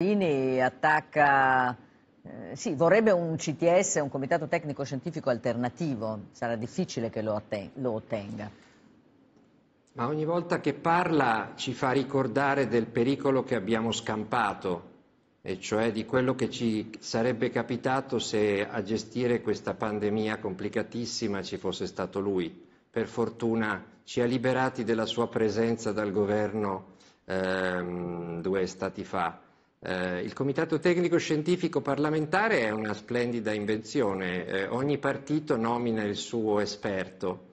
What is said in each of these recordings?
Salvini attacca, eh, sì, vorrebbe un CTS, un comitato tecnico scientifico alternativo, sarà difficile che lo, lo, ottenga. Ma ogni volta che parla ci fa ricordare del pericolo che abbiamo scampato, e cioè di quello che ci sarebbe capitato se a gestire questa pandemia complicatissima ci fosse stato lui. Per fortuna ci ha liberati della sua presenza dal governo ehm, due stati fa eh, il Comitato Tecnico Scientifico Parlamentare è una splendida invenzione, eh, ogni partito nomina il suo esperto,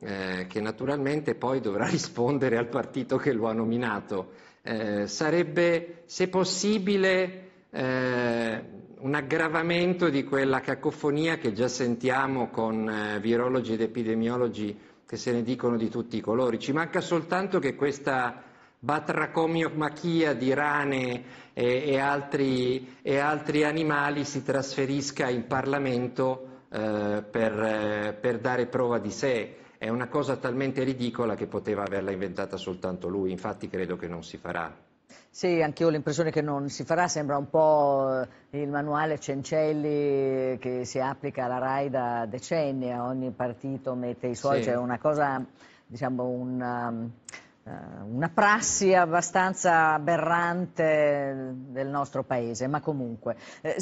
eh, che naturalmente poi dovrà rispondere al partito che lo ha nominato. Eh, sarebbe, se possibile, eh, un aggravamento di quella cacofonia che già sentiamo con eh, virologi ed epidemiologi che se ne dicono di tutti i colori. Ci manca soltanto che questa batracomiomachia di rane e, e, altri, e, altri, animali si trasferisca in Parlamento eh, per, eh, per, dare prova di sé. È una cosa talmente ridicola che poteva averla inventata soltanto lui, infatti credo che non si farà. Sì, anche io ho l'impressione che non si farà, sembra un po' eh, il manuale Cencelli che si applica alla RAI da decenni, ogni partito mette i suoi, sì. cioè una cosa, diciamo, un... Um eh, una prassi abbastanza aberrante del nostro paese, ma comunque. Eh,